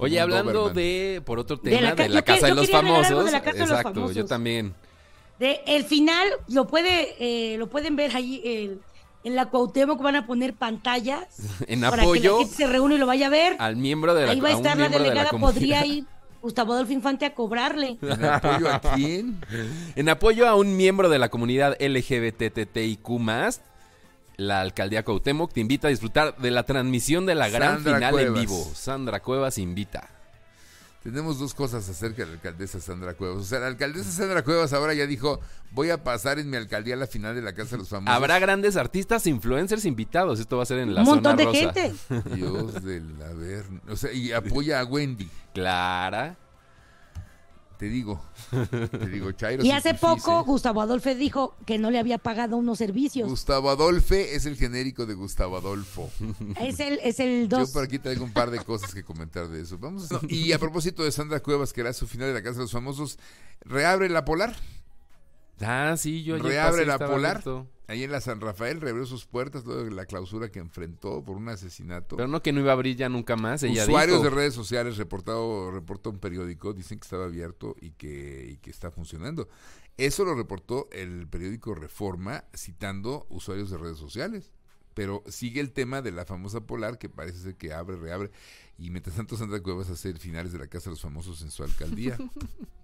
Oye, hablando de, por otro tema, de la, Casa, de, los famosos, exacto, yo también. De, el final lo, puede, eh, lo pueden ver ahí en la Cuauhtémoc, van a poner pantallas. en para apoyo. Que la se reúne y lo vaya a ver. Al miembro de la Ahí va a estar la delegada, podría ir Gustavo Adolfo Infante a cobrarle. ¿En apoyo a quién? en apoyo a un miembro de la comunidad LGBTTIQ+, la alcaldía Cautemoc te invita a disfrutar de la transmisión de la gran final en vivo. Sandra Cuevas invita. Tenemos dos cosas acerca de la alcaldesa Sandra Cuevas. O sea, la alcaldesa Sandra Cuevas ahora ya dijo, voy a pasar en mi alcaldía la final de la Casa de los Famosos. Habrá grandes artistas, influencers invitados. Esto va a ser en la Un montón zona de gente. Dios del haber. O sea, y apoya a Wendy. Clara te digo. Te digo, Chairo. Y hace poco Gustavo Adolfo dijo que no le había pagado unos servicios. Gustavo Adolfo es el genérico de Gustavo Adolfo. Es el, es el dos. Yo por aquí traigo un par de cosas que comentar de eso. Vamos. y a propósito de Sandra Cuevas, que era su final de la Casa de los Famosos, reabre la polar. Ah, sí, yo ya. Reabre la polar. Ahí en la San Rafael reabrió sus puertas luego de la clausura que enfrentó por un asesinato. Pero no que no iba a abrir ya nunca más. Usuarios de redes sociales reportado, reportó un periódico, dicen que estaba abierto y que, y que está funcionando. Eso lo reportó el periódico Reforma citando usuarios de redes sociales pero sigue el tema de la famosa polar que parece ser que abre, reabre, y mientras tanto Sandra Cuevas hace finales de la Casa de los Famosos en su alcaldía.